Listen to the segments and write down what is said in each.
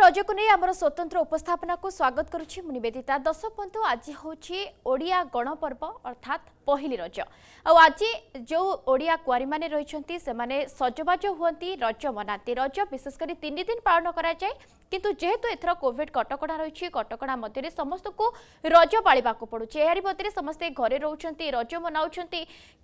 ରଜକୁ ନେଇ ଆମର ସ୍ୱତନ୍ତ୍ର ଉପସ୍ଥାପନାକୁ ସ୍ୱାଗତ କରୁଛି ମୁଁ ନିବେଦିତା ଦର୍ଶକ ବନ୍ଧୁ ଆଜି ହେଉଛି ଓଡ଼ିଆ ଗଣପର୍ବ ଅର୍ଥାତ୍ ପହିଲି ରଜ ଆଉ ଆଜି ଯେଉଁ ଓଡ଼ିଆ କୁଆରୀମାନେ ରହିଛନ୍ତି ସେମାନେ ସଜବାଜ ହୁଅନ୍ତି ରଜ ମନାନ୍ତି ରଜ ବିଶେଷ କରି ତିନି ଦିନ ପାଳନ କରାଯାଏ কিন্তু যেহেতু এথর কোভিড কটকণা রয়েছে কটকণা মধ্যে সমস্ত রজ পাড়া পড়ুছে এর মধ্যে সমস্তে ঘরে রোচান রজ মনাও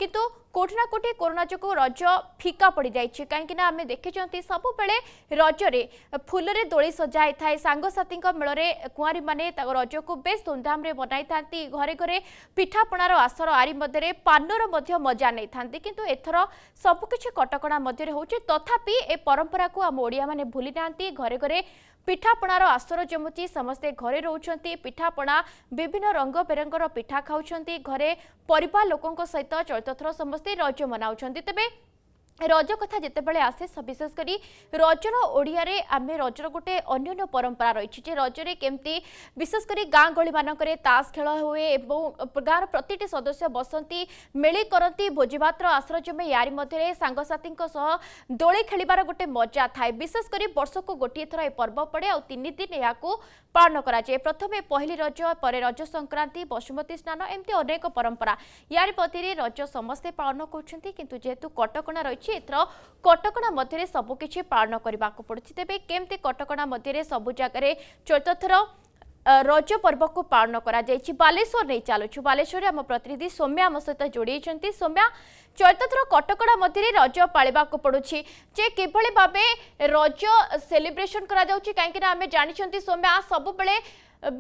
কিন্তু কোটি না কোটি করোনা যোগ রজ ফিকা পড়ি যাই কিন্তু আমি দেখি সবুলে রজরে ফুলরে দোলি সজা হয়ে থাকে সাংসাথী মেলরে কুঁয়ারী মানে রজকু বেশ ধুমধামে মনাই থাকে ঘরে ঘরে পিঠাপণার আসর আরি মধ্যে পানর মধ্যে মজা নেই থাকে কিন্তু এথর সবুকিছি কটকণা মধ্যে হচ্ছে তথাপি এ পরম্পরা আমি ওড়িয়া মানে ভুলি না ঘরে ঘরে ପିଠାପଣାର ଆସର ଜମୁଛି ସମସ୍ତେ ଘରେ ରହୁଛନ୍ତି ପିଠାପଣା ବିଭିନ୍ନ ରଙ୍ଗ ବେରଙ୍ଗର ପିଠା ଖାଉଛନ୍ତି ଘରେ ପରିବାର ଲୋକଙ୍କ ସହିତ ଚଳିତଥର ସମସ୍ତେ ରଜ ମନାଉଛନ୍ତି ତେବେ ରଜ କଥା ଯେତେବେଳେ ଆସେ ବିଶେଷ କରି ରଜର ଓଡ଼ିଆରେ ଆମେ ରଜର ଗୋଟେ ଅନ୍ୟାନ୍ୟ ପରମ୍ପରା ରହିଛି ଯେ ରଜରେ କେମିତି ବିଶେଷ କରି ଗାଁ ଗହଳିମାନଙ୍କରେ ତାସ୍ ଖେଳ ହୁଏ ଏବଂ ଗାଁର ପ୍ରତିଟି ସଦସ୍ୟ ବସନ୍ତି ମେଳି କରନ୍ତି ଭୋଜିଭାତର ଆଶ୍ର ଜମେ ୟାରି ମଧ୍ୟରେ ସାଙ୍ଗସାଥୀଙ୍କ ସହ ଦୋଳି ଖେଳିବାର ଗୋଟେ ମଜା ଥାଏ ବିଶେଷ କରି ବର୍ଷକୁ ଗୋଟିଏ ଥର ଏ ପର୍ବ ପଡ଼େ ଆଉ ତିନି ଦିନ ଏହାକୁ ପାଳନ କରାଯାଏ ପ୍ରଥମେ ପହିଲି ରଜ ପରେ ରଜ ସଂକ୍ରାନ୍ତି ବସୁମତୀ ସ୍ନାନ ଏମିତି ଅନେକ ପରମ୍ପରା ୟାରି ପ୍ରତିରେ ରଜ ସମସ୍ତେ ପାଳନ କରୁଛନ୍ତି କିନ୍ତୁ ଯେହେତୁ କଟକଣା ରହିଛି ଚାଲିଛି ଏଥର କଟକଣା ମଧ୍ୟରେ ସବୁ କିଛି ପାଳନ କରିବାକୁ ପଡ଼ୁଛି ତେବେ କେମିତି କଟକଣା ମଧ୍ୟରେ ସବୁ ଜାଗାରେ ଥର ରଜ ପର୍ବକୁ ପାଳନ କରାଯାଇଛି ବାଲେଶ୍ୱର ନେଇ ଚାଲୁଛୁ ବାଲେଶ୍ୱରରେ ଆମ ପ୍ରତିନିଧି ସୌମ୍ୟା ଆମ ସହିତ ଯୋଡ଼ିଛନ୍ତି ସୌମ୍ୟା ଥର କଟକଣା ମଧ୍ୟରେ ରଜ ପାଳିବାକୁ ପଡ଼ୁଛି ଯେ କିଭଳି ଭାବେ ରଜ ସେଲିବ୍ରେସନ କରାଯାଉଛି କାହିଁକିନା ଆମେ ଜାଣିଛନ୍ତି ସୌମ୍ୟା ସବୁବେଳେ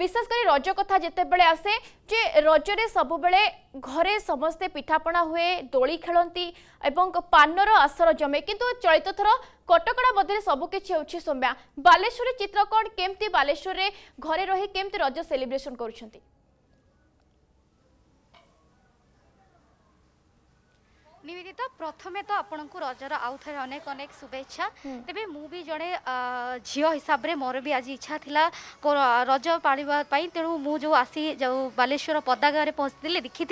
ବିଶେଷ କରି ରଜ କଥା ଯେତେବେଳେ ଆସେ ଯେ ରଜରେ ସବୁବେଳେ ଘରେ ସମସ୍ତେ ପିଠାପଣା ହୁଏ ଦୋଳି ଖେଳନ୍ତି ଏବଂ ପାନର ଆସର ଜମେ କିନ୍ତୁ ଚଳିତ ଥର କଟକଣା ମଧ୍ୟରେ ସବୁକିଛି ହେଉଛି ସୋମ୍ୟା ବାଲେଶ୍ୱରରେ ଚିତ୍ର କଣ କେମିତି ବାଲେଶ୍ୱରରେ ଘରେ ରହି କେମିତି ରଜ ସେଲିବ୍ରେସନ କରୁଛନ୍ତି নিবেদিতা প্রথমে তো আপনার রজর আউথরে অনেক অনেক শুভেচ্ছা তবে মু জনে ঝিও হিসাবে মোর বি আজ ইচ্ছা লা রজ পাড়া তেমন মু আসি যে বালেশ্বর পদাগারে পৌঁছিলি দেখি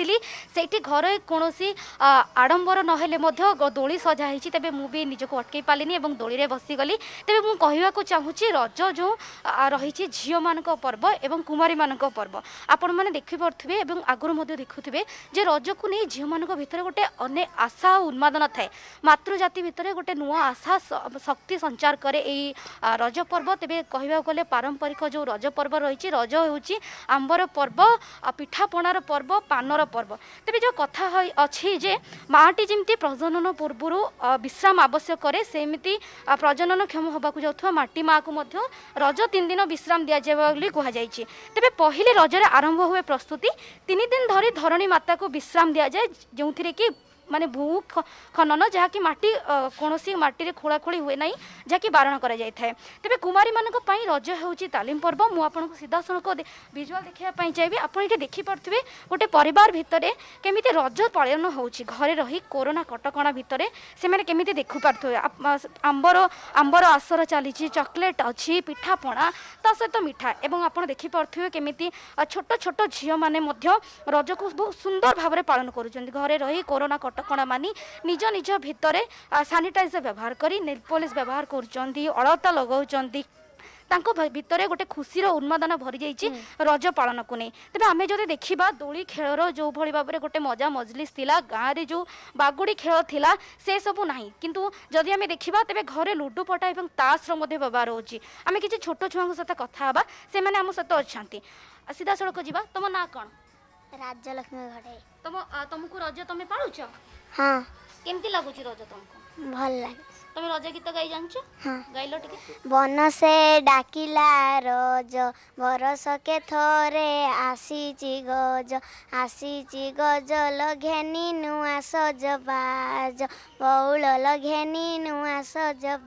সেইটি ঘরে কোণী আড়ম্বর নহলে দোলি সজা হয়েছি তবে মু নিজকে অটকাই পালি এবং দোলিরে বসিগলি তবে মু কহবাকে চাহুছি রজ যে রয়েছে ঝিও মানক পর্ব এবং কুমারী মানক পর্ব আপন মানে দেখিপারে এবং আগর দেখুবে যে রজকু নিয়ে ঝিও মানক ভিতরে গোটে অনেক আশা ও উন্মাদনা থাকে মাতৃজাতি ভিতরে গোটে নূয় আশা শক্তি সঞ্চার করে এই রজ পর্ব তেবে কহবাক গেলে পারম্পরিক যে রজ পর্ব রয়েছে রজ হচ্ছে আম্বর পর্ব পিঠাপণার পর্ব পানর পর্ব তেবে যে কথা অছি যে মাটি যেমি প্রজনন পূর্ব বিশ্রাম আবশ্যক করে সেমিতি প্রজননক্ষম হওয়া যাওয়া মাটি মা রজ তিন দিন বিশ্রাম দিয়া যাবে বলে কুহযাই তবে পহিলে রজরে আরম্ভ হুয়ে প্রস্তুতি তিন দিন ধরে ধরণী মাতা বিশ্রাম দিয়া যায় যে কি মানে ভূ খনন যাকি মাটি কোণী মাটিরে খোলাখোলি হুয়ে না যাকি বারণ করা যাই তবে কুমারী মান রজ হচ্ছে তালিম পর্ব মু আপনার সিধাসলখ ভিজুয়াল দেখা চাইবি আপনার এটি দেখিপারে গোটে পরিবার ভিতরে কেমিতি রজ পালন হচ্ছে ঘরে রহি করোনা কটকা ভিতরে সে কেমিতি দেখুপারে আম্বর আম্বর আসর চালিছে চকলেট অছি পিঠাপনা তা সহ মিঠা এবং আপনার দেখিপারে কেমিতি ছোট ছোট ঝিও মানে রজকু বহু সুন্দর ভাবে পালন করছেন ঘরে রহি করোনা কটক କଟକଣା ମାନି ନିଜ ନିଜ ଭିତରେ ସାନିଟାଇଜର ବ୍ୟବହାର କରି ନେଲ୍ ପଲିସ୍ ବ୍ୟବହାର କରୁଛନ୍ତି ଅଳତା ଲଗାଉଛନ୍ତି ତାଙ୍କ ଭିତରେ ଗୋଟେ ଖୁସିର ଉନ୍ମାଦନା ଭରିଯାଇଛି ରଜ ପାଳନକୁ ନେଇ ତେବେ ଆମେ ଯଦି ଦେଖିବା ଦୋଳି ଖେଳର ଯେଉଁଭଳି ଭାବରେ ଗୋଟେ ମଜା ମଜଲିସ୍ ଥିଲା ଗାଁରେ ଯେଉଁ ବାଗୁଡ଼ି ଖେଳ ଥିଲା ସେସବୁ ନାହିଁ କିନ୍ତୁ ଯଦି ଆମେ ଦେଖିବା ତେବେ ଘରେ ଲୁଡ଼ୁ ପଟା ଏବଂ ତାସର ମଧ୍ୟ ବ୍ୟବହାର ହେଉଛି ଆମେ କିଛି ଛୋଟ ଛୁଆଙ୍କ ସହିତ କଥା ହେବା ସେମାନେ ଆମ ସହିତ ଅଛନ୍ତି ସିଧାସଳଖ ଯିବା ତମ ନାଁ କ'ଣ ରାଜଲକ୍ଷ୍ମୀ ଘଡ଼େଇ ତମ ତମକୁ ରଜ ତମେ ପାଳୁଛ ହଁ କେମିତି ଲାଗୁଛି ରଜ ତମକୁ ଭଲ ଲାଗେ ତମେ ରଜ ଗୀତ ଗାଇ ଜାଣିଛ ଗାଇଲ ଟିକେ ବନ ଡାକିଲା ରଜ ବରଷ ଥରେ ଆସିଛି ଗଜ ଆସିଛି ଗଜ ଲଘେନି ନୂଆ ସଜ ବାଜ ବଉଳ ଲଘେନି ନୂଆ ସଜ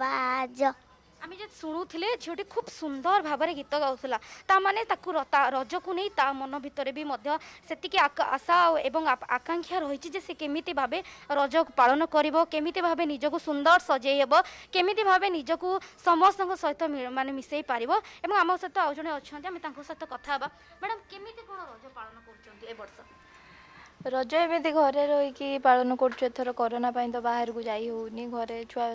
আমি ଯେ ଶୁଣୁଥିଲେ ଝିଅଟି ଖୁବ୍ ସୁନ୍ଦର ଭାବରେ ଗୀତ ଗାଉଥିଲା ତା ମାନେ ତାକୁ ରଜକୁ ନେଇ ତା ମନ ଭିତରେ ବି ମଧ୍ୟ ସେତିକି ଆଶା ଏବଂ ଆକାଂକ୍ଷା ରହିଛି ଯେ ସେ କେମିତି ଭାବେ ରଜ ପାଳନ କରିବ କେମିତି ଭାବେ ନିଜକୁ ସୁନ୍ଦର ସଜେଇ ହେବ କେମିତି ଭାବେ ନିଜକୁ ସମସ୍ତଙ୍କ ସହିତ ମାନେ ମିଶାଇ ପାରିବ ଏବଂ ଆମ ସହିତ ଆଉ ଜଣେ ଅଛନ୍ତି ଆମେ ତାଙ୍କ ସହିତ କଥା ହେବା ମ୍ୟାଡ଼ାମ୍ କେମିତି କ'ଣ ରଜ ପାଳନ କରୁଛନ୍ତି ଏ ବର୍ଷ ରଜ ଏମିତି ଘରେ ରହିକି ପାଳନ କରୁଛୁ ଏଥର କରୋନା ପାଇଁ ତ ବାହାରକୁ ଯାଇ ହେଉନି ଘରେ ଛୁଆ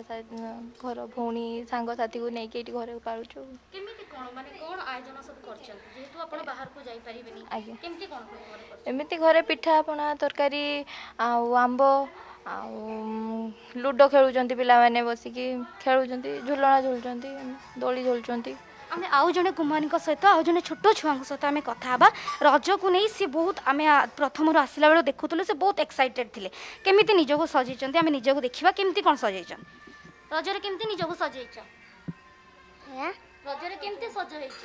ଘର ଭଉଣୀ ସାଙ୍ଗସାଥିକୁ ନେଇକି ଏଠି ଘରେ ପାଳୁଛୁ ଏମିତି ଘରେ ପିଠା ପଣା ତରକାରୀ ଆଉ ଆମ୍ବ ଆଉ ଲୁଡ଼ୋ ଖେଳୁଛନ୍ତି ପିଲାମାନେ ବସିକି ଖେଳୁଛନ୍ତି ଝୁଲଣା ଝୁଲୁଛନ୍ତି ଦୋଳି ଝୁଲୁଛନ୍ତି ଆମେ ଆଉ ଜଣେ କୁମାରୀଙ୍କ ସହିତ ଆଉ ଜଣେ ଛୋଟ ଛୁଆଙ୍କ ସହିତ ଆମେ କଥା ହେବା ରଜକୁ ନେଇ ସେ ବହୁତ ଆମେ ପ୍ରଥମରୁ ଆସିଲା ବେଳେ ଦେଖୁଥିଲୁ ସେ ବହୁତ ଏକ୍ସାଇଟେଡ଼ ଥିଲେ କେମିତି ନିଜକୁ ସଜେଇଛନ୍ତି ଆମେ ନିଜକୁ ଦେଖିବା କେମିତି କ'ଣ ସଜେଇଛନ୍ତି ରଜରେ କେମିତି ନିଜକୁ ସଜେଇଛ ରଜରେ କେମିତି ସଜ ହେଇଛ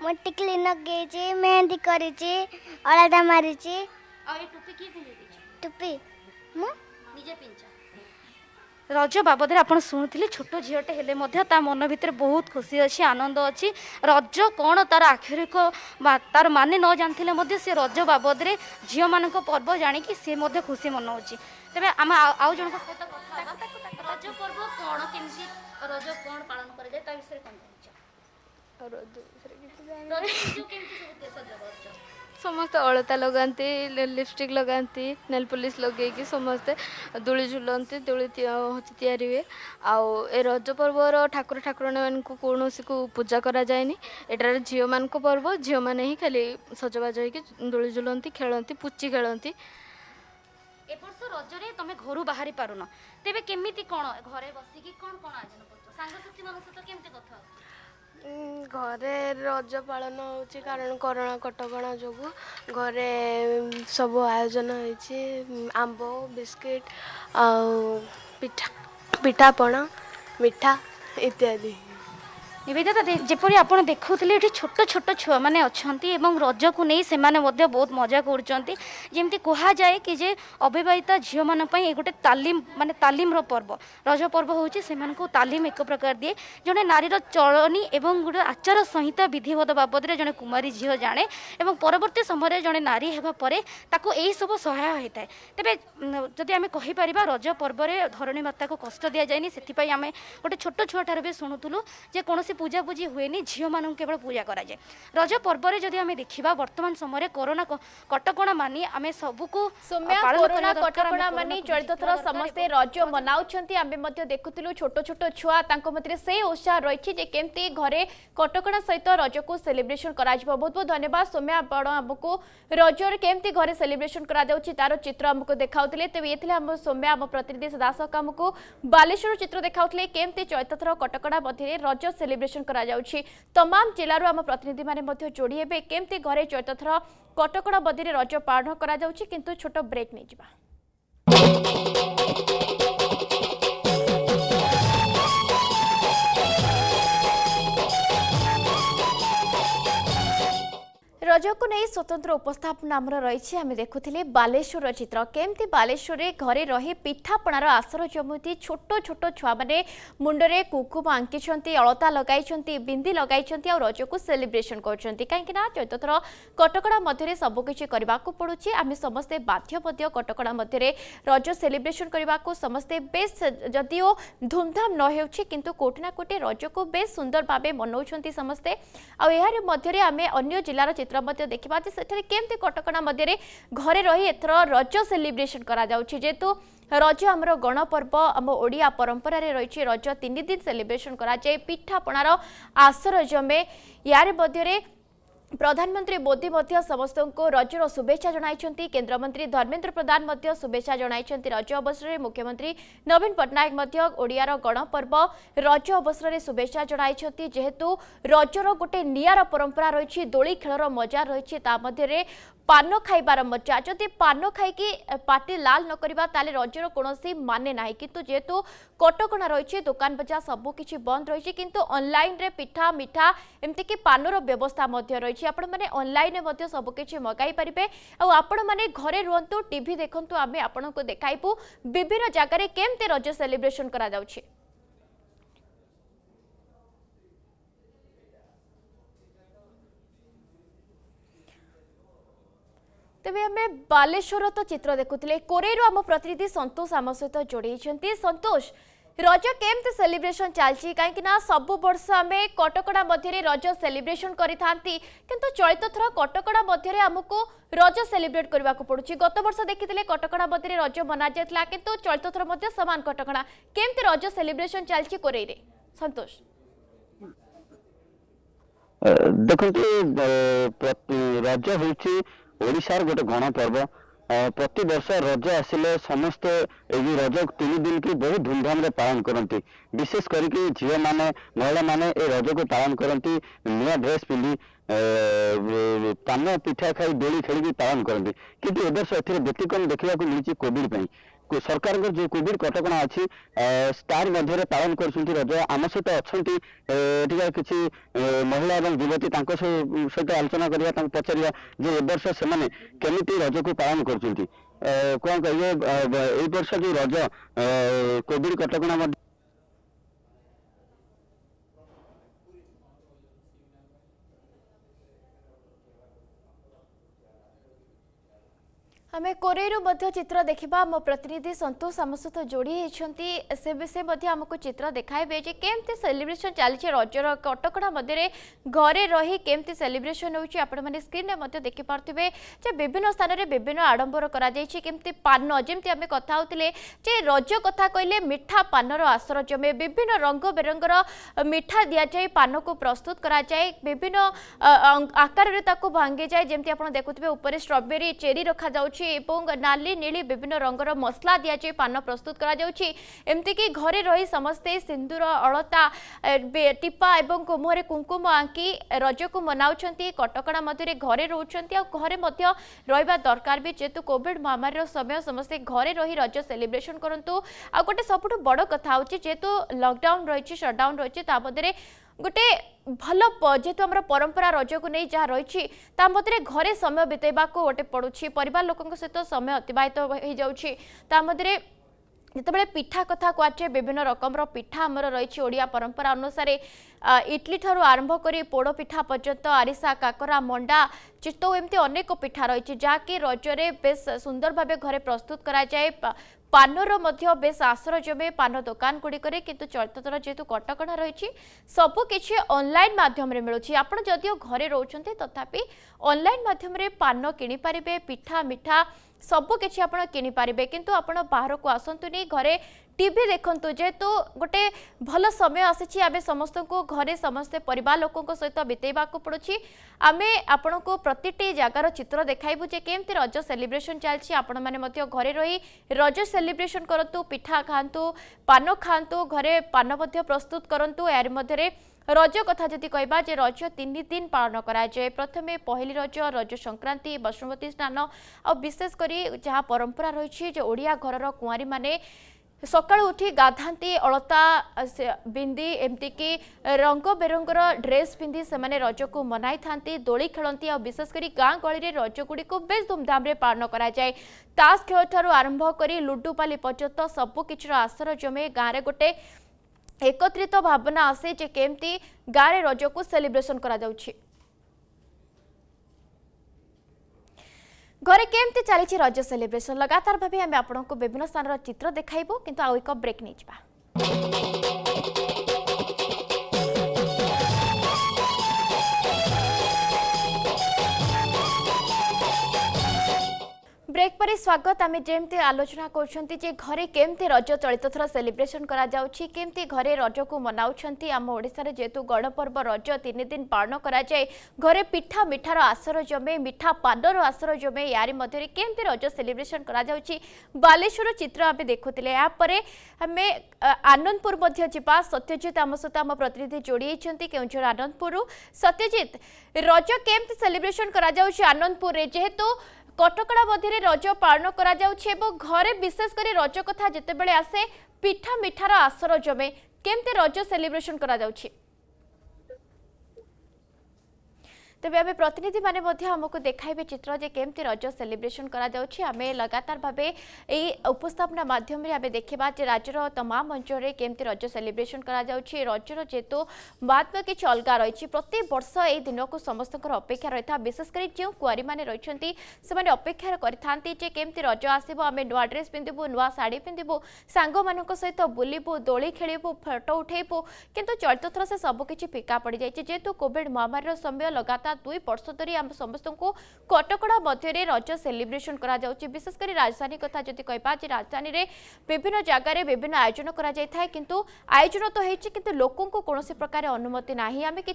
ମୁଁ ଟିକିଲି ଲଗେଇଛି ମେହେନ୍ଦି କରିଛି ଅଳତା ମାରିଛି ଆଉ ଏ ଟୋପି କିଏ ପିନ୍ଧେଇ ଦେଇଛି ଟୋପି ମୁଁ ନିଜେ ପିନ୍ଧିଛ ରଜ ବାବଦରେ ଆପଣ ଶୁଣୁଥିଲେ ଛୋଟ ଝିଅଟେ ହେଲେ ମଧ୍ୟ ତା ମନ ଭିତରେ ବହୁତ ଖୁସି ଅଛି ଆନନ୍ଦ ଅଛି ରଜ କ'ଣ ତାର ଆକ୍ଷରିକ ତାର ମାନେ ନ ଜାଣିଥିଲେ ମଧ୍ୟ ସେ ରଜ ବାବଦରେ ଝିଅମାନଙ୍କ ପର୍ବ ଜାଣିକି ସେ ମଧ୍ୟ ଖୁସି ମନାଉଛି ତେବେ ଆମେ ଆଉ ଜଣଙ୍କ ସହିତ ରଜ ପର୍ବ କ'ଣ କେମିତି ରଜ କ'ଣ ପାଳନ କରାଯାଏ ତା ବିଷୟରେ କ'ଣ ରଜ ବିଷୟରେ ସମସ୍ତେ ଅଳତା ଲଗାନ୍ତି ଲିପଷ୍ଟିକ୍ ଲଗାନ୍ତି ନେଲ୍ ପଲିସ୍ ଲଗେଇକି ସମସ୍ତେ ଦୋଳି ଝୁଲନ୍ତି ଦୋଳି ହେଉଛି ତିଆରି ହୁଏ ଆଉ ଏ ରଜ ପର୍ବର ଠାକୁର ଠାକୁରାଣୀମାନଙ୍କୁ କୌଣସିକୁ ପୂଜା କରାଯାଏନି ଏଠାରେ ଝିଅମାନଙ୍କ ପର୍ବ ଝିଅମାନେ ହିଁ ଖାଲି ସଜବାଜ ହେଇକି ଦୋଳି ଝୁଲନ୍ତି ଖେଳନ୍ତି ପୁଚି ଖେଳନ୍ତି ଏ ବର୍ଷ ରଜରେ ତମେ ଘରୁ ବାହାରି ପାରୁନ ତେବେ କେମିତି କ'ଣ ଘରେ ବସିକି କ'ଣ କ'ଣ ଆୟୋଜନ କରୁଛ ସାଙ୍ଗସାଥିମାନଙ୍କ ସହିତ କେମିତି କଥା ଘରେ ରଜ ପାଳନ ହେଉଛି କାରଣ କରୋନା କଟକଣା ଯୋଗୁଁ ଘରେ ସବୁ ଆୟୋଜନ ହେଇଛି ଆମ୍ବ ବିସ୍କିଟ୍ ଆଉ ପିଠା ପିଠାପଣା ମିଠା ଇତ୍ୟାଦି ନିବେଦିତା ଯେପରି ଆପଣ ଦେଖୁଥିଲେ ଏଠି ଛୋଟ ଛୋଟ ଛୁଆମାନେ ଅଛନ୍ତି ଏବଂ ରଜକୁ ନେଇ ସେମାନେ ମଧ୍ୟ ବହୁତ ମଜା କରୁଛନ୍ତି ଯେମିତି କୁହାଯାଏ କି ଯେ ଅବିବାହିତା ଝିଅମାନଙ୍କ ପାଇଁ ଏ ଗୋଟେ ତାଲିମ ମାନେ ତାଲିମର ପର୍ବ ରଜ ପର୍ବ ହେଉଛି ସେମାନଙ୍କୁ ତାଲିମ ଏକ ପ୍ରକାର ଦିଏ ଜଣେ ନାରୀର ଚଳଣି ଏବଂ ଗୋଟେ ଆଚାର ସଂହିତା ବିଧିବଦ୍ଧ ବାବଦରେ ଜଣେ କୁମାରୀ ଝିଅ ଜାଣେ ଏବଂ ପରବର୍ତ୍ତୀ ସମୟରେ ଜଣେ ନାରୀ ହେବା ପରେ ତାକୁ ଏହିସବୁ ସହାୟ ହୋଇଥାଏ ତେବେ ଯଦି ଆମେ କହିପାରିବା ରଜ ପର୍ବରେ ଧରଣୀ ମାତାକୁ କଷ୍ଟ ଦିଆଯାଏନି ସେଥିପାଇଁ ଆମେ ଗୋଟେ ଛୋଟ ଛୁଆଠାରୁ ବି ଶୁଣୁଥିଲୁ ଯେ କୌଣସି କୌଣସି ପୂଜାପୂଜି ହୁଏନି ଝିଅମାନଙ୍କୁ କେବଳ ପୂଜା କରାଯାଏ ରଜ ପର୍ବରେ ଯଦି ଆମେ ଦେଖିବା ବର୍ତ୍ତମାନ ସମୟରେ କରୋନା କଟକଣା ମାନି ଆମେ ସବୁକୁ କଟକଣା ମାନି ଚଳିତ ଥର ସମସ୍ତେ ରଜ ମନାଉଛନ୍ତି ଆମେ ମଧ୍ୟ ଦେଖୁଥିଲୁ ଛୋଟ ଛୋଟ ଛୁଆ ତାଙ୍କ ମଧ୍ୟରେ ସେ ଉତ୍ସାହ ରହିଛି ଯେ କେମିତି ଘରେ କଟକଣା ସହିତ ରଜକୁ ସେଲିବ୍ରେସନ କରାଯିବ ବହୁତ ବହୁତ ଧନ୍ୟବାଦ ସୌମ୍ୟା ଆପଣ ଆମକୁ ରଜରେ କେମିତି ଘରେ ସେଲିବ୍ରେସନ କରାଯାଉଛି ତାର ଚିତ୍ର ଆମକୁ ଦେଖାଉଥିଲେ ତେବେ ଏ ଥିଲେ ଆମ ସୌମ୍ୟା ଆମ ପ୍ରତିନିଧି ସଦାଶକ ଆମକୁ ବାଲେଶ୍ୱର ଚିତ୍ର ଦେଖାଉଥିଲେ କେମିତି ଚଳିତ ଥର କଟକଣା ମଧ୍ୟରେ ରଜ ସେଲିବ୍ରେସନ সেলিব্রেসন করা যাচ্ছে তমাম জেলার আম প্রতিনিধি মানে যোড়ি হবে কেমতি ঘরে চলিত থর কটকড়া বদীরে রজ পালন করা যাচ্ছে কিন্তু ছোট ব্রেক নিয়ে যা রজকু নেই স্বতন্ত্র উপস্থাপনা আমার রয়েছে আমি দেখুলে বালেশ্বর চিত্র কেমতি বালেশ্বরে ঘরে রহি পিঠাপণার আসর জমুতি ছোট ছোট ছুঁ মানে মুন্ডরে কুকুম আঙ্কিছেন অলতা লগাই বিন্দি লগাই রজকু সেলিব্রেসন করছেন কিন্তু না চৈতথর কটকা মধ্যে সবুকিছি করা পড়ুছে আমি সমস্তে বাধ্যবাধ্য কটকা মধ্যে রজ সেলিব্রেসন করা সমস্তে বেশ যদিও ধুমধাম নহেউছে কিন্তু কোটি না কোটি রজকু বেশ সুন্দর ভাবে মনাউছেন সমস্তে আহার মধ্যে আমি অন্য জেলার চিত্র ମଧ୍ୟ ଦେଖିବା ଯେ ସେଠାରେ କେମିତି କଟକଣା ମଧ୍ୟରେ ଘରେ ରହି ଏଥର ରଜ ସେଲିବ୍ରେସନ୍ କରାଯାଉଛି ଯେହେତୁ ରଜ ଆମର ଗଣପର୍ବ ଆମ ଓଡ଼ିଆ ପରମ୍ପରାରେ ରହିଛି ରଜ ତିନି ଦିନ ସେଲିବ୍ରେସନ୍ କରାଯାଏ ପିଠାପଣାର ଆସର ଜମେ ୟାରି ମଧ୍ୟରେ ପ୍ରଧାନମନ୍ତ୍ରୀ ମୋଦି ମଧ୍ୟ ସମସ୍ତଙ୍କୁ ରଜର ଶୁଭେଚ୍ଛା ଜଣାଇଛନ୍ତି କେନ୍ଦ୍ରମନ୍ତ୍ରୀ ଧର୍ମେନ୍ଦ୍ର ପ୍ରଧାନ ମଧ୍ୟ ଶୁଭେଚ୍ଛା ଜଣାଇଛନ୍ତି ରଜ ଅବସରରେ ମୁଖ୍ୟମନ୍ତ୍ରୀ ନବୀନ ପଟ୍ଟନାୟକ ମଧ୍ୟ ଓଡ଼ିଆର ଗଣପର୍ବ ରଜ ଅବସରରେ ଶୁଭେଚ୍ଛା ଜଣାଇଛନ୍ତି ଯେହେତୁ ରଜର ଗୋଟେ ନିଆରା ପରମ୍ପରା ରହିଛି ଦୋଳି ଖେଳର ମଜା ରହିଛି ତା ମଧ୍ୟରେ ପାନ ଖାଇବାର ମଜା ଯଦି ପାନ ଖାଇକି ପାଟି ଲାଲ ନ କରିବା ତାହେଲେ ରଜର କୌଣସି ମାନେ ନାହିଁ କିନ୍ତୁ ଯେହେତୁ କଟକଣା ରହିଛି ଦୋକାନ ବଜାର ସବୁକିଛି ବନ୍ଦ ରହିଛି କିନ୍ତୁ ଅନଲାଇନ୍ରେ ପିଠା ମିଠା ଏମିତିକି ପାନର ବ୍ୟବସ୍ଥା ମଧ୍ୟ ରହିଛି ଆପଣମାନେ ଅନଲାଇନ୍ରେ ମଧ୍ୟ ସବୁକିଛି ମଗାଇ ପାରିବେ ଆଉ ଆପଣମାନେ ଘରେ ରୁହନ୍ତୁ ଟିଭି ଦେଖନ୍ତୁ ଆମେ ଆପଣଙ୍କୁ ଦେଖାଇବୁ ବିଭିନ୍ନ ଜାଗାରେ କେମିତି ରଜ ସେଲିବ୍ରେସନ୍ କରାଯାଉଛି ତେବେ ଆମେ ବାଲେଶ୍ୱର ତ ଚିତ୍ର ଦେଖୁଥିଲେ କୋରେଇରୁ ଆମ ପ୍ରତିନିଧି ସନ୍ତୋଷ ଆମ ସହିତ ଯୋଡ଼େଇଛନ୍ତି ସନ୍ତୋଷ ରଜ କେମିତି ସେଲିବ୍ରେସନ୍ ଚାଲିଛି କାହିଁକି ନା ସବୁ ବର୍ଷ ଆମେ କଟକଣା ମଧ୍ୟରେ ରଜ ସେଲିବ୍ରେସନ୍ କରିଥାନ୍ତି କିନ୍ତୁ ଚଳିତ ଥର କଟକଣା ମଧ୍ୟରେ ଆମକୁ ରଜ ସେଲିବ୍ରେଟ୍ କରିବାକୁ ପଡ଼ୁଛି ଗତ ବର୍ଷ ଦେଖିଥିଲେ କଟକଣା ମଧ୍ୟରେ ରଜ ମନାଯାଇଥିଲା କିନ୍ତୁ ଚଳିତ ଥର ମଧ୍ୟ ସମାନ କଟକଣା କେମିତି ରଜ ସେଲିବ୍ରେସନ୍ ଚାଲିଛି କୋରେଇରେ ସନ୍ତୋଷ ଦେଖନ୍ତୁ ରଜ ହେଉଛି ओडार गोटे गण पर्व प्रत वर्ष रज आसिले समस्त यही रज तीन दिन की बहुत धूमधाम पालन करती विशेष कर झील मैने महिला मैंने रज को पालन करती नुआ ड्रेस पिंधि पान पिठा खाई दोली खेल पालन करती कितु एवर्ष एक्तिक्रम देखा मिली कोविड ସରକାରଙ୍କର ଯେଉଁ କୋଭିଡ୍ କଟକଣା ଅଛି ତାରି ମଧ୍ୟରେ ପାଳନ କରୁଛନ୍ତି ରଜ ଆମ ସହିତ ଅଛନ୍ତି ଏଠିକା କିଛି ମହିଳା ଏବଂ ଯୁବତୀ ତାଙ୍କ ସହିତ ଆଲୋଚନା କରିବା ତାଙ୍କୁ ପଚାରିବା ଯେ ଏ ବର୍ଷ ସେମାନେ କେମିତି ରଜକୁ ପାଳନ କରୁଛନ୍ତି କ'ଣ କହିବେ ଏଇ ବର୍ଷ ଯେଉଁ ରଜ କୋଭିଡ୍ କଟକଣା ମଧ୍ୟ ଆମେ କୋରେଇରୁ ମଧ୍ୟ ଚିତ୍ର ଦେଖିବା ଆମ ପ୍ରତିନିଧି ସନ୍ତୋଷ ଆମ ସହିତ ଯୋଡ଼ି ହେଇଛନ୍ତି ସେ ସେ ମଧ୍ୟ ଆମକୁ ଚିତ୍ର ଦେଖାଇବେ ଯେ କେମିତି ସେଲିବ୍ରେସନ୍ ଚାଲିଛି ରଜର କଟକଣା ମଧ୍ୟରେ ଘରେ ରହି କେମିତି ସେଲିବ୍ରେସନ୍ ହେଉଛି ଆପଣମାନେ ସ୍କ୍ରିନ୍ରେ ମଧ୍ୟ ଦେଖିପାରୁଥିବେ ଯେ ବିଭିନ୍ନ ସ୍ଥାନରେ ବିଭିନ୍ନ ଆଡ଼ମ୍ବର କରାଯାଇଛି କେମିତି ପାନ ଯେମିତି ଆମେ କଥା ହେଉଥିଲେ ଯେ ରଜ କଥା କହିଲେ ମିଠା ପାନର ଆସର ଜମେ ବିଭିନ୍ନ ରଙ୍ଗ ବେରଙ୍ଗର ମିଠା ଦିଆଯାଇ ପାନକୁ ପ୍ରସ୍ତୁତ କରାଯାଏ ବିଭିନ୍ନ ଆକାରରେ ତାକୁ ଭାଙ୍ଗିଯାଏ ଯେମିତି ଆପଣ ଦେଖୁଥିବେ ଉପରେ ଷ୍ଟ୍ରବେରୀ ଚେରି ରଖାଯାଉଛି କରାଯାଉଛି ଏବଂ ନାଲି ନୀଳି ବିଭିନ୍ନ ରଙ୍ଗର ମସଲା ଦିଆଯାଇ ପାନ ପ୍ରସ୍ତୁତ କରାଯାଉଛି ଏମିତିକି ଘରେ ରହି ସମସ୍ତେ ସିନ୍ଦୁର ଅଳତା ଟିପା ଏବଂ ମୁହଁରେ କୁଙ୍କୁମ ଆଙ୍କି ରଜକୁ ମନାଉଛନ୍ତି କଟକଣା ମଧ୍ୟରେ ଘରେ ରହୁଛନ୍ତି ଆଉ ଘରେ ମଧ୍ୟ ରହିବା ଦରକାର ବି ଯେହେତୁ କୋଭିଡ ମହାମାରୀର ସମୟ ସମସ୍ତେ ଘରେ ରହି ରଜ ସେଲିବ୍ରେସନ କରନ୍ତୁ ଆଉ ଗୋଟେ ସବୁଠୁ ବଡ଼ କଥା ହେଉଛି ଯେହେତୁ ଲକଡାଉନ ରହିଛି ସଟଡାଉନ ରହିଛି ତା ମଧ୍ୟରେ ଗୋଟେ ଭଲ ଯେହେତୁ ଆମର ପରମ୍ପରା ରଜକୁ ନେଇ ଯାହା ରହିଛି ତା ମଧ୍ୟରେ ଘରେ ସମୟ ବିତେଇବାକୁ ଗୋଟେ ପଡ଼ୁଛି ପରିବାର ଲୋକଙ୍କ ସହିତ ସମୟ ଅତିବାହିତ ହୋଇଯାଉଛି ତା ମଧ୍ୟରେ ଯେତେବେଳେ ପିଠା କଥା କୁହାଯାଏ ବିଭିନ୍ନ ରକମର ପିଠା ଆମର ରହିଛି ଓଡ଼ିଆ ପରମ୍ପରା ଅନୁସାରେ ଇଟଲିଠାରୁ ଆରମ୍ଭ କରି ପୋଡ଼ପିଠା ପର୍ଯ୍ୟନ୍ତ ଆରିସା କାକରା ମଣ୍ଡା ଚିତଉ ଏମିତି ଅନେକ ପିଠା ରହିଛି ଯାହାକି ରଜରେ ବେଶ୍ ସୁନ୍ଦର ଭାବେ ଘରେ ପ୍ରସ୍ତୁତ କରାଯାଏ ପାନର ମଧ୍ୟ ବେଶ୍ ଆସର ଜମେ ପାନ ଦୋକାନଗୁଡ଼ିକରେ କିନ୍ତୁ ଚଳିତଥର ଯେହେତୁ କଟକଣା ରହିଛି ସବୁ କିଛି ଅନଲାଇନ୍ ମାଧ୍ୟମରେ ମିଳୁଛି ଆପଣ ଯଦିଓ ଘରେ ରହୁଛନ୍ତି ତଥାପି ଅନଲାଇନ୍ ମାଧ୍ୟମରେ ପାନ କିଣିପାରିବେ ପିଠା ମିଠା ସବୁ କିଛି ଆପଣ କିଣିପାରିବେ କିନ୍ତୁ ଆପଣ ବାହାରକୁ ଆସନ୍ତୁନି ଘରେ টিভি দেখন্তু যেহেতু গোটে ভাল সময় আসিছি আমি সমস্ত ঘরে সমস্তে পরিবার লোক সহিত বিতাইবাকু পড়ুছি আমি আপনার প্রতিটি জায়গার চিত্র দেখাইবু যে কেমতি রজ সেলিব্রেসন চালছি আপন মানে ঘরে রই রজ সেলিব্রেসন করতু পিঠা খাঁতু পান খাঁতু ঘরে পান প্রস্তুত করতু এর মধ্যে রজ কথা যদি কহবা যে রজ তিন দিন পালন করা যায় প্রথমে পহিলি রজ রজ সংক্রান্তি বসুমতী স্নান আশেষ করে যা পরম্পরা রয়েছে যে ওড়িয়া ঘরর কুঁয়ারী মানে ସକାଳୁ ଉଠି ଗାଧାନ୍ତି ଅଳତା ବିନ୍ଦି ଏମିତିକି ରଙ୍ଗ ବେରଙ୍ଗର ଡ୍ରେସ୍ ପିନ୍ଧି ସେମାନେ ରଜକୁ ମନାଇଥାନ୍ତି ଦୋଳି ଖେଳନ୍ତି ଆଉ ବିଶେଷ କରି ଗାଁ ଗହଳିରେ ରଜଗୁଡ଼ିକୁ ବେଶ୍ ଧୁମଧାମରେ ପାଳନ କରାଯାଏ ତାସ୍ ଖେଳଠାରୁ ଆରମ୍ଭ କରି ଲୁଡୁପାଲି ପର୍ଯ୍ୟନ୍ତ ସବୁକିଛିର ଆସର ଜମେ ଗାଁରେ ଗୋଟେ ଏକତ୍ରିତ ଭାବନା ଆସେ ଯେ କେମିତି ଗାଁରେ ରଜକୁ ସେଲିବ୍ରେସନ୍ କରାଯାଉଛି घरे केमति चली छे राज्य सेलिब्रेशन लगातार भबे आमे आपनको विभिन्न स्थानर चित्र देखाइबो किंतु आ एको ब्रेक नेचबा ବ୍ରେକ୍ ପରେ ସ୍ୱାଗତ ଆମେ ଯେମିତି ଆଲୋଚନା କରୁଛନ୍ତି ଯେ ଘରେ କେମିତି ରଜ ଚଳିତ ଥର ସେଲିବ୍ରେସନ୍ କରାଯାଉଛି କେମିତି ଘରେ ରଜକୁ ମନାଉଛନ୍ତି ଆମ ଓଡ଼ିଶାରେ ଯେହେତୁ ଗଣପର୍ବ ରଜ ତିନି ଦିନ ପାଳନ କରାଯାଏ ଘରେ ପିଠା ମିଠାର ଆସର ଜମେ ମିଠା ପାନର ଆସର ଜମେ ୟାରି ମଧ୍ୟରେ କେମିତି ରଜ ସେଲିବ୍ରେସନ୍ କରାଯାଉଛି ବାଲେଶ୍ୱର ଚିତ୍ର ଆମେ ଦେଖୁଥିଲେ ଏହାପରେ ଆମେ ଆନନ୍ଦପୁର ମଧ୍ୟ ଯିବା ସତ୍ୟଜିତ ଆମ ସହିତ ଆମ ପ୍ରତିନିଧି ଯୋଡ଼ି ହେଇଛନ୍ତି କେଉଁଝର ଆନନ୍ଦପୁରରୁ ସତ୍ୟଜିତ ରଜ କେମିତି ସେଲିବ୍ରେସନ୍ କରାଯାଉଛି ଆନନ୍ଦପୁରରେ ଯେହେତୁ কটকা মধ্যে রজ পালন করা যাচ্ছে এবং ঘরে বিশেষ করে রজ কথা যেতবে আসে পিঠা মিঠার আসর জমে কেমতে রজ সেলিব্রেশন করা যাচ্ছে तेज आम प्रतिनिधि मैंने देखे चित्र जो कमी रज सेलिब्रेसन करें लगातार भाव यही उपस्थापना मध्यम आम देखा जो राज्यर तमाम अंचल में कमी रज सेलिब्रेसन कर रजर जेहेतु महात्म कि अलग रही प्रत्येक वर्ष यही दिन को समस्त अपेक्षा रही था विशेषकर जो कुआरी मैंने रही अपेक्षा करमती रज आसब आम नुआ ड्रेस पिंधु नुआ शाढ़ी पिंधु सांग सहित बुलू दोली खेल फटो उठेबू कि चलित थर से सबकि फिका पड़ जाए जेहेतु कोविड महामारी समय लगातार लगातार दुई वर्ष धरी आम समस्त कटकड़ा मध्य रज सेलिब्रेसन विशेष गरी राजधानी कथा जति कह राजधानी रे विभिन्न जगार विभिन्न आयोजन कराए किंतु आयोजन तो होती लोक कौन प्रकार अनुमति ना आम कि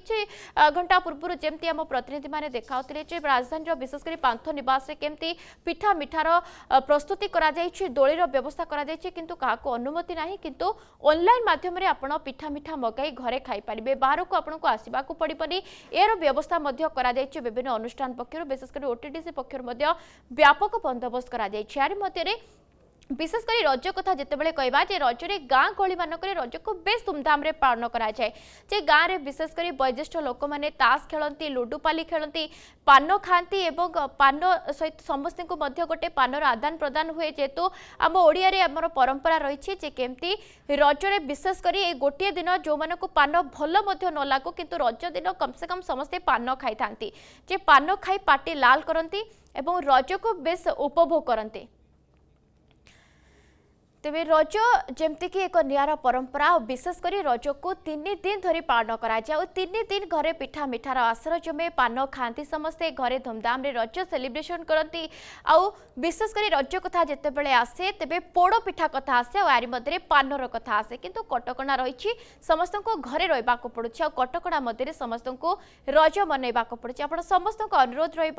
घंटा पूर्व जमी आम प्रतिनिधि मैंने देखा राजधानी विशेष कर पांथ नवास केमती पिठा मिठार প্রস্তুতি করা যাইছে দোলির ব্যবস্থা করা যাইছে কিন্তু কাহাকু অনুমতি না কিন্তু অনলাইন মাধ্যমে আপনার পিঠা মিঠা মগাই ঘরে খাইপারে বাহারক আপনার আসবাক পড়বনি এর ব্যবস্থা মধ্যে করা যাইছে বিভিন্ন অনুষ্ঠান পক্ষের বিশেষ করে ওটিটিসি পক্ষের মধ্যে ব্যাপক বন্ধবস করা যাইছে আর মধ্যে রে विशेषकर रज कथा जितेबाला कहवा जे रजरे गाँ गली मानक रज को बेस धूमधाम पालन कराए जे गाँव में विशेषकर वयोज्येष्ठ लोक मैंने तास खेलती लुडुपाली खेलती पान खाती पान सहित समस्त गोटे पानर आदान प्रदान हुए जेहेतु आम ओडिया आमर परंपरा रही जे केमती रजरे विशेषकर गोटे दिन जो मान पान भल न लगू कि रज दिन कम से कम समस्ते पान खाई जे पान खाई पटी लाल करती रज को बेस उपभोग करती तपाईँ रज जम्तिक एक नियर परम्परा विशेषक को तीन दिन धरी पान तिन दिन घर पिठा मिठार आश्र जमे पान खाने समसे घर धुमधाम रज सेलब्रेसन कति आउ विशेषक रज कथातेब आसे तेबे पिठा कथा आसे आरे पान र कथासे किन कटकणा रहिस्तो घर र कटक मध्य समस्त रज मनको पढु अस्त अनुरोध रे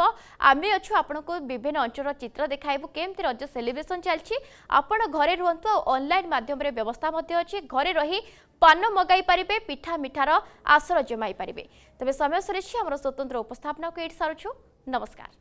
अछु को विभिन्न चित्र चित केमती रज सेल्रेसन चाहिँ आप घर ଦେଖନ୍ତୁ ଆଉ ଅନଲାଇନ୍ ମାଧ୍ୟମରେ ବ୍ୟବସ୍ଥା ମଧ୍ୟ ଅଛି ଘରେ ରହି ପାନ ମଗାଇ ପାରିବେ ପିଠା ମିଠାର ଆସର ଜମାଇ ପାରିବେ ତେବେ ସମୟ ସରିଛି ଆମର ସ୍ୱତନ୍ତ୍ର ଉପସ୍ଥାପନାକୁ ଏଇଠି ସାରୁଛୁ ନମସ୍କାର